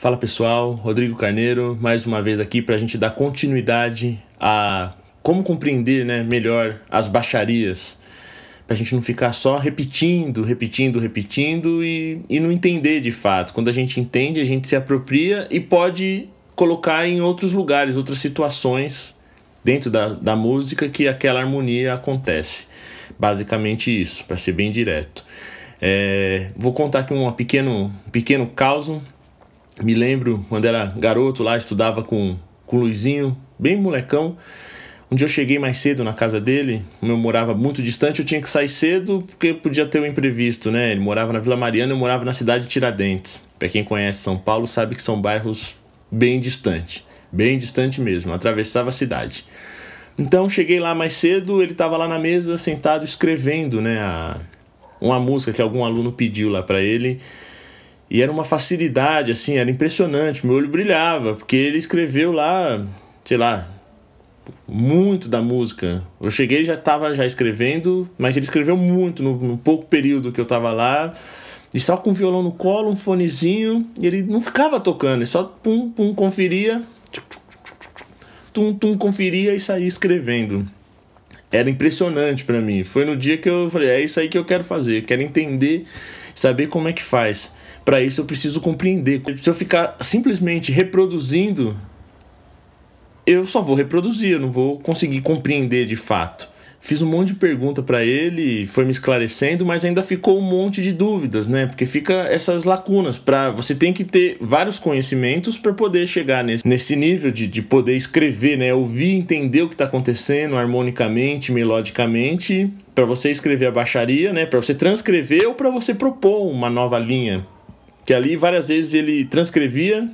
Fala pessoal, Rodrigo Carneiro, mais uma vez aqui para a gente dar continuidade a como compreender né, melhor as baixarias, para a gente não ficar só repetindo, repetindo, repetindo e, e não entender de fato. Quando a gente entende, a gente se apropria e pode colocar em outros lugares, outras situações dentro da, da música que aquela harmonia acontece. Basicamente isso, para ser bem direto. É, vou contar aqui um pequeno, pequeno caso me lembro quando era garoto lá, estudava com, com o Luizinho, bem molecão. Um dia eu cheguei mais cedo na casa dele, eu morava muito distante, eu tinha que sair cedo porque podia ter um imprevisto, né? Ele morava na Vila Mariana, eu morava na cidade de Tiradentes. Para quem conhece São Paulo, sabe que são bairros bem distantes, bem distante mesmo, atravessava a cidade. Então cheguei lá mais cedo, ele estava lá na mesa sentado escrevendo, né, a, uma música que algum aluno pediu lá para ele e era uma facilidade, assim, era impressionante. Meu olho brilhava, porque ele escreveu lá, sei lá, muito da música. Eu cheguei já estava já escrevendo, mas ele escreveu muito no, no pouco período que eu estava lá. E só com o violão no colo, um fonezinho, e ele não ficava tocando, ele só pum, pum, conferia, tum, tum, conferia e saía escrevendo. Era impressionante para mim. Foi no dia que eu falei: é isso aí que eu quero fazer, eu quero entender, saber como é que faz. Para isso eu preciso compreender. Se eu ficar simplesmente reproduzindo, eu só vou reproduzir, eu não vou conseguir compreender de fato. Fiz um monte de pergunta para ele, foi me esclarecendo, mas ainda ficou um monte de dúvidas, né? Porque fica essas lacunas para você tem que ter vários conhecimentos para poder chegar nesse, nesse nível de, de poder escrever, né? Ouvir, entender o que está acontecendo harmonicamente, melodicamente, para você escrever a baixaria, né? Para você transcrever ou para você propor uma nova linha que ali várias vezes ele transcrevia,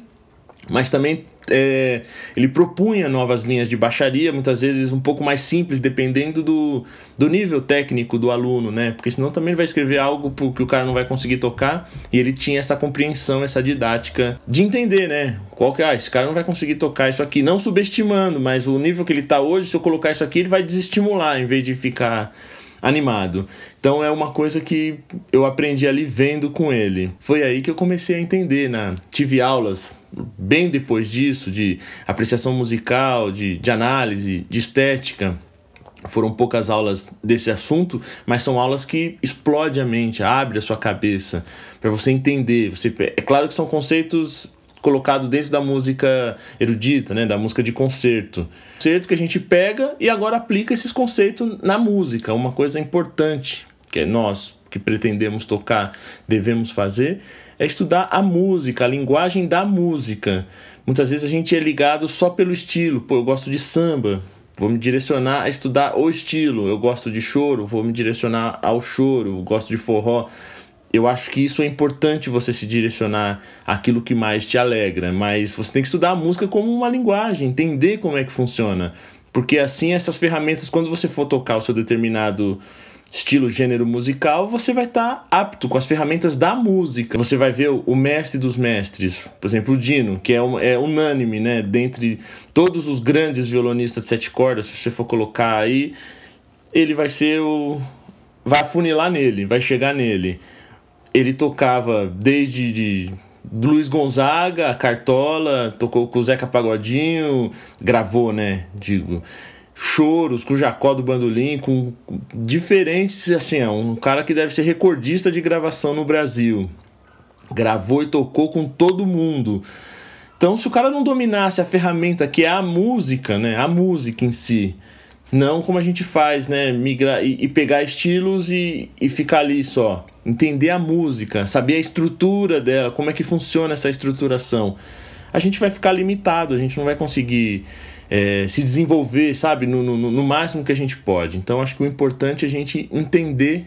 mas também é, ele propunha novas linhas de baixaria, muitas vezes um pouco mais simples, dependendo do, do nível técnico do aluno, né? Porque senão também ele vai escrever algo que o cara não vai conseguir tocar, e ele tinha essa compreensão, essa didática de entender, né? Qual que é, ah, esse cara não vai conseguir tocar isso aqui, não subestimando, mas o nível que ele está hoje, se eu colocar isso aqui, ele vai desestimular, em vez de ficar animado. Então é uma coisa que eu aprendi ali vendo com ele. Foi aí que eu comecei a entender, né? Tive aulas bem depois disso de apreciação musical, de, de análise, de estética foram poucas aulas desse assunto, mas são aulas que explode a mente, abre a sua cabeça para você entender. Você é claro que são conceitos colocado dentro da música erudita, né, da música de concerto. Concerto que a gente pega e agora aplica esses conceitos na música, uma coisa importante que é nós que pretendemos tocar devemos fazer é estudar a música, a linguagem da música. Muitas vezes a gente é ligado só pelo estilo, pô, eu gosto de samba, vou me direcionar a estudar o estilo. Eu gosto de choro, vou me direcionar ao choro, eu gosto de forró, eu acho que isso é importante você se direcionar àquilo que mais te alegra, mas você tem que estudar a música como uma linguagem, entender como é que funciona. Porque assim essas ferramentas, quando você for tocar o seu determinado estilo, gênero musical, você vai estar tá apto com as ferramentas da música. Você vai ver o mestre dos mestres, por exemplo, o Dino, que é, um, é unânime, né? Dentre todos os grandes violonistas de sete cordas, se você for colocar aí, ele vai ser o. vai afunilar nele, vai chegar nele ele tocava desde de Luiz Gonzaga, Cartola, tocou com o Zeca Pagodinho, gravou, né? Digo. Choros, com o Jacó do Bandolim, com diferentes, assim, é um cara que deve ser recordista de gravação no Brasil. Gravou e tocou com todo mundo. Então, se o cara não dominasse a ferramenta que é a música, né? A música em si. Não como a gente faz, né? Migrar e, e pegar estilos e, e ficar ali só entender a música, saber a estrutura dela, como é que funciona essa estruturação, a gente vai ficar limitado, a gente não vai conseguir é, se desenvolver, sabe, no, no, no máximo que a gente pode. Então acho que o importante é a gente entender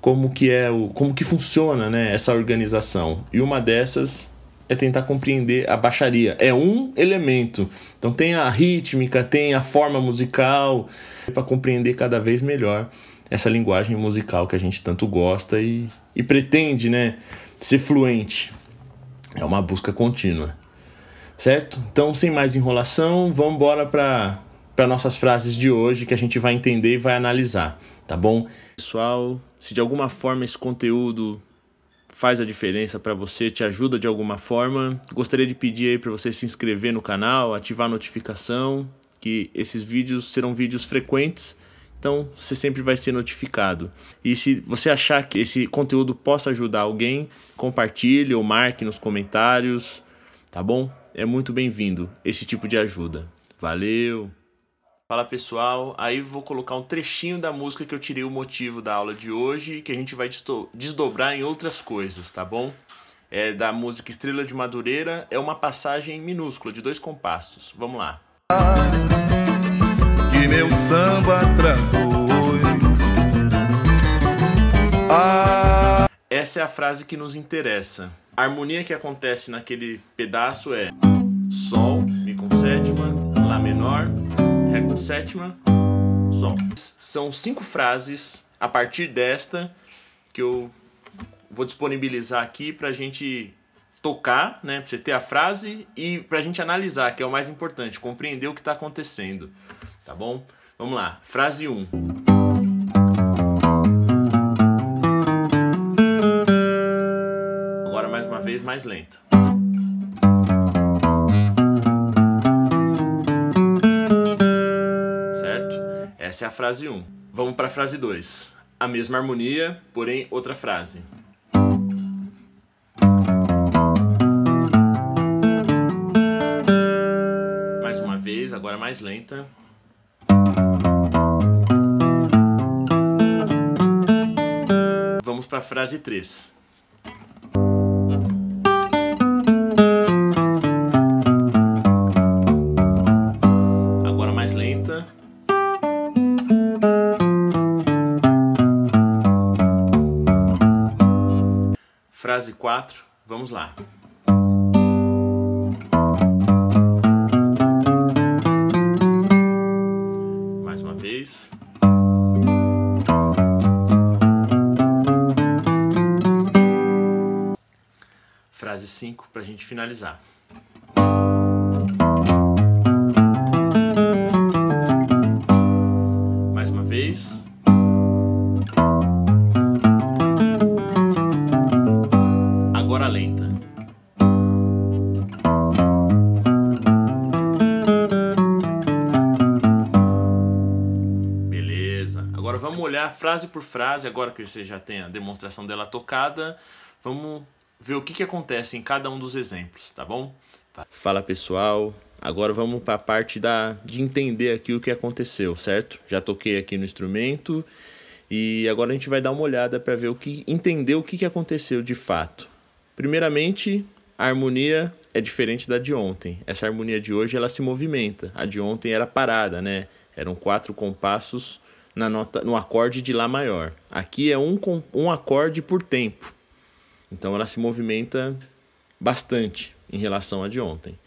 como que é o, como que funciona né, essa organização. E uma dessas é tentar compreender a baixaria. É um elemento. Então tem a rítmica, tem a forma musical para compreender cada vez melhor essa linguagem musical que a gente tanto gosta e, e pretende, né, ser fluente. É uma busca contínua. Certo? Então, sem mais enrolação, vamos embora para para nossas frases de hoje que a gente vai entender e vai analisar, tá bom? Pessoal, se de alguma forma esse conteúdo faz a diferença para você, te ajuda de alguma forma, gostaria de pedir aí para você se inscrever no canal, ativar a notificação, que esses vídeos serão vídeos frequentes então você sempre vai ser notificado. E se você achar que esse conteúdo possa ajudar alguém, compartilhe ou marque nos comentários, tá bom? É muito bem-vindo esse tipo de ajuda. Valeu! Fala pessoal, aí vou colocar um trechinho da música que eu tirei o motivo da aula de hoje, que a gente vai desdobrar em outras coisas, tá bom? É da música Estrela de Madureira, é uma passagem minúscula de dois compassos. Vamos lá. Música e meu samba traduz. Ah. Essa é a frase que nos interessa. A harmonia que acontece naquele pedaço é Sol, Mi com sétima, Lá menor, Ré com sétima, Sol. São cinco frases a partir desta que eu vou disponibilizar aqui para a gente tocar, né? Pra você ter a frase e pra gente analisar, que é o mais importante, compreender o que está acontecendo tá bom? Vamos lá, frase 1. Agora mais uma vez, mais lento. Certo? Essa é a frase 1. Vamos para a frase 2. A mesma harmonia, porém outra frase. Mais uma vez, agora mais lenta. para a frase 3. Agora mais lenta. Frase 4, vamos lá. 5 para a gente finalizar. Mais uma vez. Agora lenta. Beleza. Agora vamos olhar frase por frase, agora que você já tem a demonstração dela tocada, vamos ver o que, que acontece em cada um dos exemplos, tá bom? Tá. Fala pessoal, agora vamos para a parte da, de entender aqui o que aconteceu, certo? Já toquei aqui no instrumento e agora a gente vai dar uma olhada para ver o que entender o que, que aconteceu de fato. Primeiramente, a harmonia é diferente da de ontem. Essa harmonia de hoje ela se movimenta. A de ontem era parada, né? Eram quatro compassos na nota, no acorde de Lá maior. Aqui é um, um acorde por tempo. Então ela se movimenta bastante em relação à de ontem.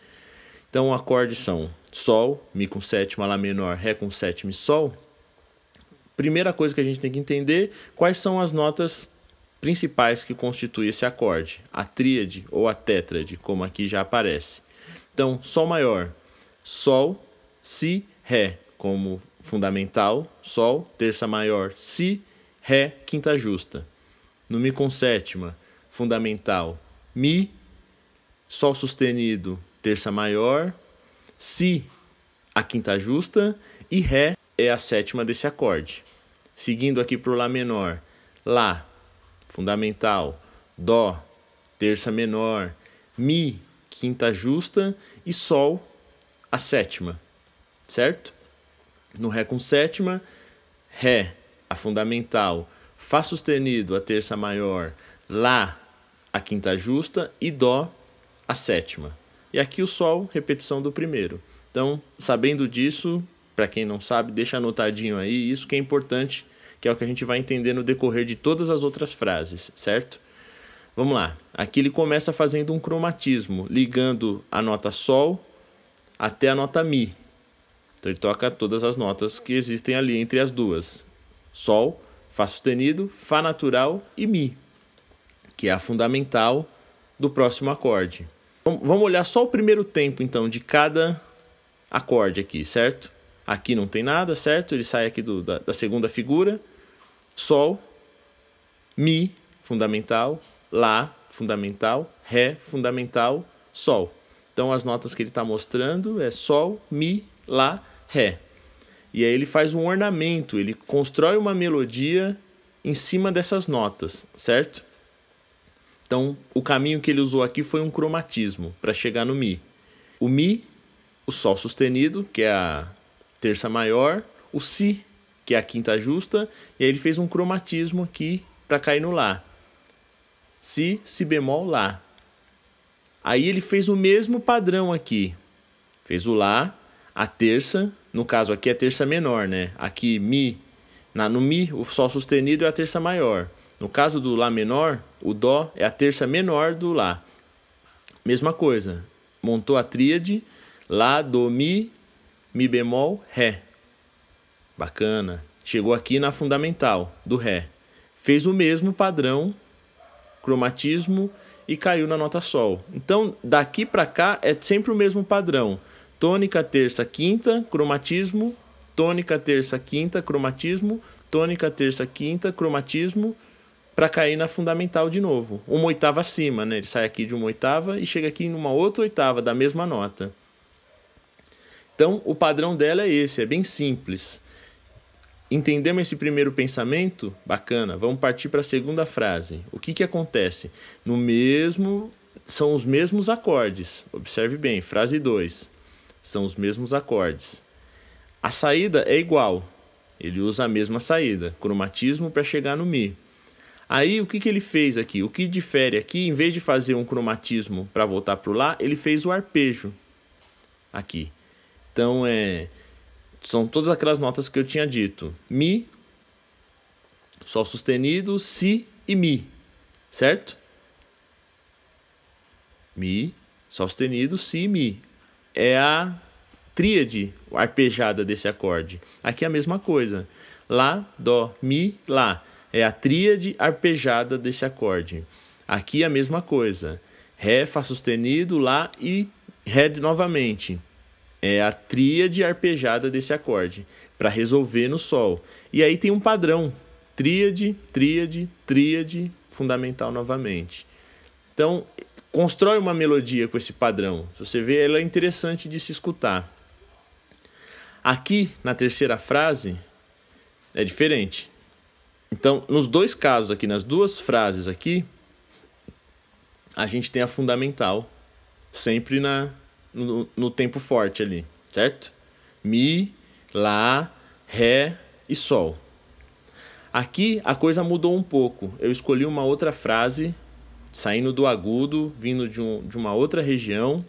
Então acordes são Sol, Mi com sétima, Lá menor, Ré com sétima e Sol. Primeira coisa que a gente tem que entender quais são as notas principais que constituem esse acorde, a tríade ou a tétrade, como aqui já aparece. Então, Sol maior, Sol, Si, Ré, como fundamental, Sol, terça maior, Si, Ré, quinta justa. No Mi com sétima, fundamental Mi, Sol sustenido, terça maior, Si, a quinta justa e Ré é a sétima desse acorde. Seguindo aqui para o Lá menor, Lá, fundamental, Dó, terça menor, Mi, quinta justa e Sol, a sétima, certo? No Ré com sétima, Ré, a fundamental, Fá sustenido, a terça maior, Lá, a quinta justa e Dó a sétima. E aqui o Sol, repetição do primeiro. Então, sabendo disso, para quem não sabe, deixa anotadinho aí isso que é importante, que é o que a gente vai entender no decorrer de todas as outras frases, certo? Vamos lá. Aqui ele começa fazendo um cromatismo, ligando a nota Sol até a nota Mi. Então ele toca todas as notas que existem ali entre as duas: Sol, Fá sustenido, Fá natural e Mi que é a fundamental do próximo acorde. Vamos olhar só o primeiro tempo então de cada acorde aqui, certo? Aqui não tem nada, certo? Ele sai aqui do, da, da segunda figura. Sol, Mi, fundamental, Lá, fundamental, Ré, fundamental, Sol. Então as notas que ele está mostrando é Sol, Mi, Lá, Ré. E aí ele faz um ornamento, ele constrói uma melodia em cima dessas notas, certo? Então, o caminho que ele usou aqui foi um cromatismo para chegar no Mi. O Mi, o Sol sustenido, que é a terça maior, o Si, que é a quinta justa, e aí ele fez um cromatismo aqui para cair no Lá. Si, Si bemol, Lá. Aí ele fez o mesmo padrão aqui. Fez o Lá, a terça, no caso aqui é a terça menor, né? Aqui Mi, na, no Mi, o Sol sustenido é a terça maior. No caso do Lá menor, o Dó é a terça menor do Lá. Mesma coisa, montou a tríade Lá, Do, Mi, Mi bemol, Ré. Bacana. Chegou aqui na fundamental do Ré. Fez o mesmo padrão, cromatismo e caiu na nota Sol. Então, daqui para cá é sempre o mesmo padrão: tônica, terça, quinta, cromatismo, tônica, terça, quinta, cromatismo, tônica, terça, quinta, cromatismo para cair na fundamental de novo. Uma oitava acima, né? Ele sai aqui de uma oitava e chega aqui em uma outra oitava da mesma nota. Então, o padrão dela é esse, é bem simples. Entendemos esse primeiro pensamento? Bacana. Vamos partir para a segunda frase. O que que acontece? No mesmo são os mesmos acordes. Observe bem, frase 2. São os mesmos acordes. A saída é igual. Ele usa a mesma saída, cromatismo para chegar no mi. Aí o que, que ele fez aqui? O que difere aqui, em vez de fazer um cromatismo para voltar para o Lá, ele fez o arpejo aqui. Então é, são todas aquelas notas que eu tinha dito: Mi, Sol sustenido, Si e Mi, certo? Mi, Sol sustenido, Si e Mi. É a tríade arpejada desse acorde. Aqui é a mesma coisa. Lá, Dó, Mi, Lá é a tríade arpejada desse acorde. Aqui a mesma coisa. Ré, Fá sustenido, Lá e Ré novamente. É a tríade arpejada desse acorde, para resolver no Sol. E aí tem um padrão: tríade, tríade, tríade, fundamental novamente. Então, constrói uma melodia com esse padrão. Se você vê, ela é interessante de se escutar. Aqui, na terceira frase, é diferente. Então, nos dois casos aqui, nas duas frases aqui, a gente tem a fundamental sempre na no, no tempo forte ali, certo? Mi, lá, ré e sol. Aqui a coisa mudou um pouco. Eu escolhi uma outra frase saindo do agudo, vindo de, um, de uma outra região,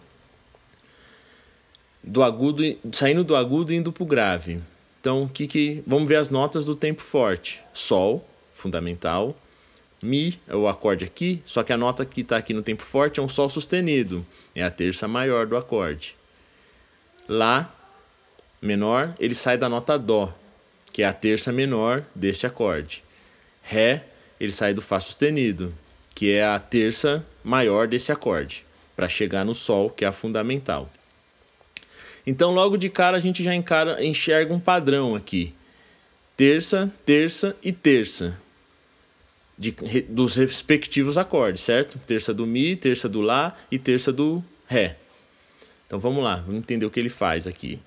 do agudo, saindo do agudo e indo pro grave. Então, que, que vamos ver as notas do tempo forte. Sol, fundamental. Mi é o acorde aqui, só que a nota que está aqui no tempo forte é um sol sustenido. É a terça maior do acorde. Lá, menor, ele sai da nota Dó, que é a terça menor deste acorde. Ré, ele sai do Fá sustenido, que é a terça maior desse acorde, para chegar no Sol, que é a fundamental. Então, logo de cara, a gente já encara, enxerga um padrão aqui: terça, terça e terça. De, dos respectivos acordes, certo? Terça do Mi, terça do Lá e terça do Ré. Então vamos lá, vamos entender o que ele faz aqui.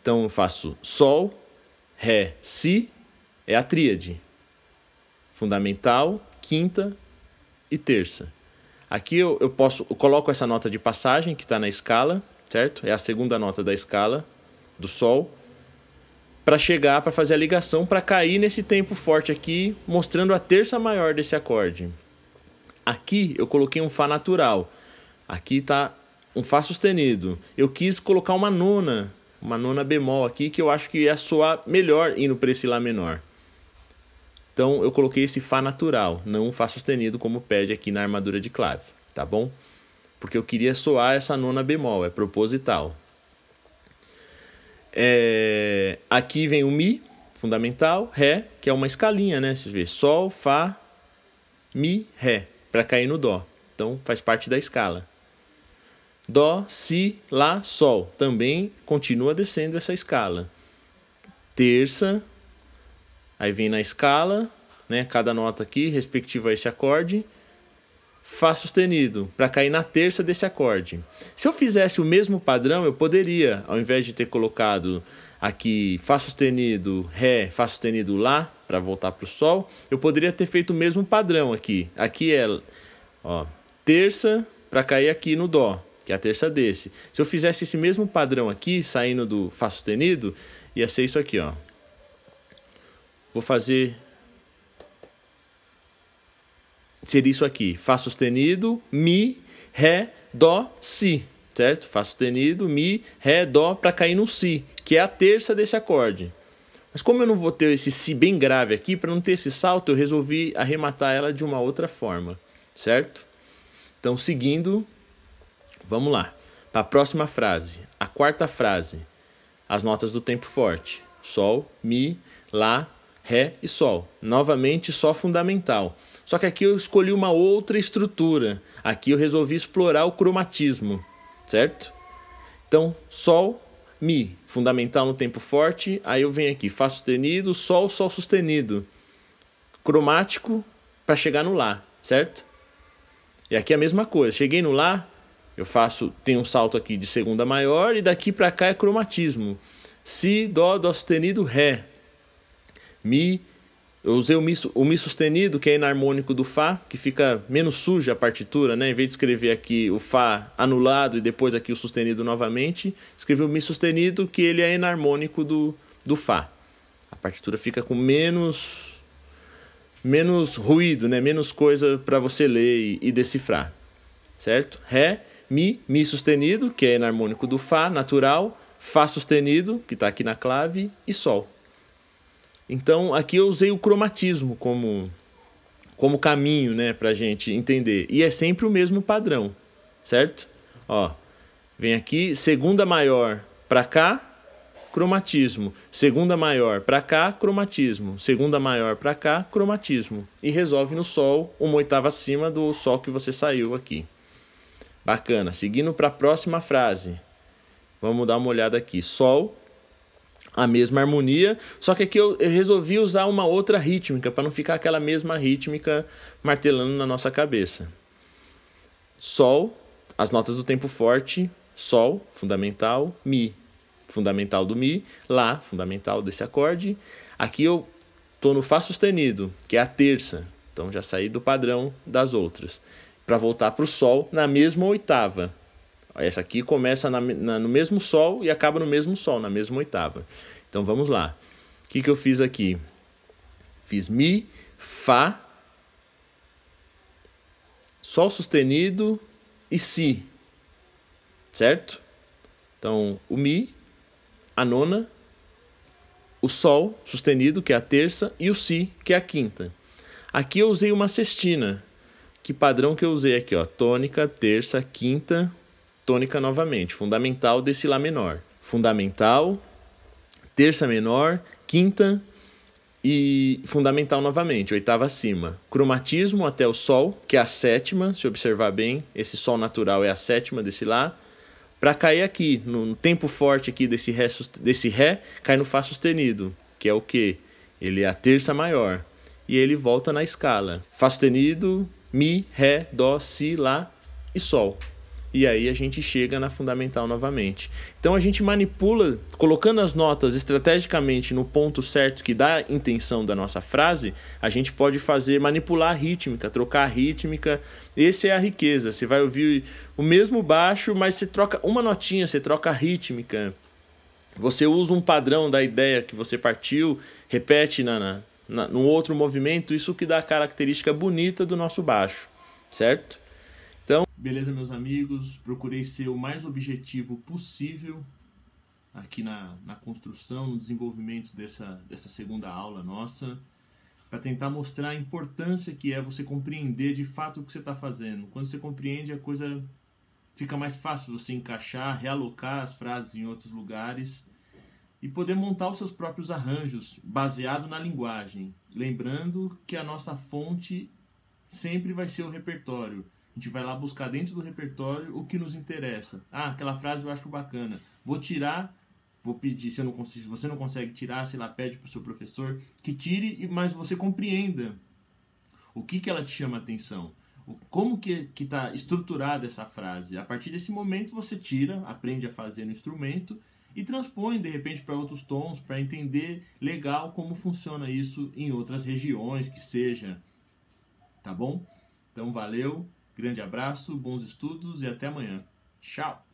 Então eu faço Sol, Ré, Si, é a tríade. Fundamental, quinta e terça. Aqui eu, eu posso eu coloco essa nota de passagem que está na escala certo? É a segunda nota da escala do Sol, para chegar, para fazer a ligação, para cair nesse tempo forte aqui, mostrando a terça maior desse acorde. Aqui eu coloquei um Fá natural, aqui está um Fá sustenido. Eu quis colocar uma nona, uma nona bemol aqui, que eu acho que ia soar melhor indo para esse Lá menor. Então eu coloquei esse Fá natural, não um Fá sustenido como pede aqui na armadura de clave, tá bom? porque eu queria soar essa nona bemol, é proposital. É, aqui vem o Mi, fundamental, Ré, que é uma escalinha, né? Vocês vê Sol, Fá, Mi, Ré, para cair no Dó. Então faz parte da escala. Dó, Si, Lá, Sol. Também continua descendo essa escala. Terça, aí vem na escala, né? Cada nota aqui, respectiva a esse acorde. Fá sustenido, para cair na terça desse acorde. Se eu fizesse o mesmo padrão, eu poderia, ao invés de ter colocado aqui Fá sustenido, Ré, Fá sustenido, Lá, para voltar para o Sol, eu poderia ter feito o mesmo padrão aqui. Aqui é ó, terça para cair aqui no Dó, que é a terça desse. Se eu fizesse esse mesmo padrão aqui, saindo do Fá sustenido, ia ser isso aqui. ó. Vou fazer seria isso aqui: Fá sustenido, Mi, Ré, Dó, Si, certo? Fá sustenido, Mi, Ré, Dó para cair no Si, que é a terça desse acorde. Mas como eu não vou ter esse Si bem grave aqui, para não ter esse salto, eu resolvi arrematar ela de uma outra forma, certo? Então, seguindo, vamos lá. Para a próxima frase, a quarta frase, as notas do tempo forte: Sol, Mi, Lá, Ré e Sol. Novamente, Sol fundamental. Só que aqui eu escolhi uma outra estrutura. Aqui eu resolvi explorar o cromatismo, certo? Então, Sol, Mi, fundamental no tempo forte. Aí eu venho aqui, Fá sustenido, Sol, Sol sustenido. Cromático para chegar no Lá, certo? E aqui é a mesma coisa. Cheguei no Lá, eu faço, tem um salto aqui de segunda maior e daqui para cá é cromatismo. Si, Dó, Dó sustenido, Ré. Mi, eu usei o Mi, o mi sustenido, que é inarmônico do Fá, que fica menos suja a partitura, né? Em vez de escrever aqui o Fá anulado e depois aqui o sustenido novamente, escrevi o Mi sustenido, que ele é inarmônico do, do Fá. A partitura fica com menos menos ruído, né? Menos coisa para você ler e, e decifrar, certo? Ré, Mi, Mi sustenido, que é inarmônico do Fá, natural, Fá sustenido, que está aqui na clave, e Sol. Então aqui eu usei o cromatismo como, como caminho né, para a gente entender. E é sempre o mesmo padrão, certo? Ó, vem aqui, segunda maior para cá, cromatismo. Segunda maior para cá, cromatismo. Segunda maior para cá, cromatismo. E resolve no Sol, uma oitava acima do Sol que você saiu aqui. Bacana. Seguindo para a próxima frase. Vamos dar uma olhada aqui. Sol, a mesma harmonia, só que aqui eu, eu resolvi usar uma outra rítmica para não ficar aquela mesma rítmica martelando na nossa cabeça. Sol, as notas do tempo forte, sol, fundamental, mi, fundamental do mi, lá, fundamental desse acorde. Aqui eu tô no fá sustenido, que é a terça. Então já saí do padrão das outras, para voltar para o sol na mesma oitava. Essa aqui começa na, na, no mesmo sol e acaba no mesmo sol, na mesma oitava. Então vamos lá. O que, que eu fiz aqui? Fiz Mi, Fá, Sol sustenido e Si. Certo? Então, o Mi, a nona, o Sol sustenido, que é a terça, e o Si, que é a quinta. Aqui eu usei uma cestina. Que padrão que eu usei aqui, ó. Tônica, terça, quinta, tônica novamente, fundamental desse Lá menor. Fundamental, terça menor, quinta e fundamental novamente, oitava acima. Cromatismo até o Sol, que é a sétima, se observar bem, esse Sol natural é a sétima desse Lá. Para cair aqui, no tempo forte aqui desse ré, desse ré, cai no Fá sustenido, que é o que? Ele é a terça maior. E ele volta na escala. Fá sustenido, Mi, Ré, Dó, Si, Lá e Sol e aí a gente chega na fundamental novamente. Então a gente manipula, colocando as notas estrategicamente no ponto certo que dá a intenção da nossa frase, a gente pode fazer manipular a rítmica, trocar a rítmica. Essa é a riqueza. Você vai ouvir o mesmo baixo, mas você troca uma notinha, você troca a rítmica. Você usa um padrão da ideia que você partiu, repete na, na, na, num outro movimento, isso que dá a característica bonita do nosso baixo, certo? Beleza, meus amigos? Procurei ser o mais objetivo possível aqui na, na construção, no desenvolvimento dessa, dessa segunda aula nossa, para tentar mostrar a importância que é você compreender de fato o que você está fazendo. Quando você compreende, a coisa fica mais fácil você encaixar, realocar as frases em outros lugares e poder montar os seus próprios arranjos baseado na linguagem. Lembrando que a nossa fonte sempre vai ser o repertório. A gente vai lá buscar dentro do repertório o que nos interessa. Ah, aquela frase eu acho bacana. Vou tirar, vou pedir, se, não consigo, se você não consegue tirar, sei lá, pede para o seu professor que tire, mas você compreenda o que, que ela te chama a atenção. Como que está estruturada essa frase? A partir desse momento você tira, aprende a fazer no instrumento e transpõe de repente para outros tons para entender legal como funciona isso em outras regiões que seja, tá bom? Então valeu. Grande abraço, bons estudos e até amanhã. Tchau!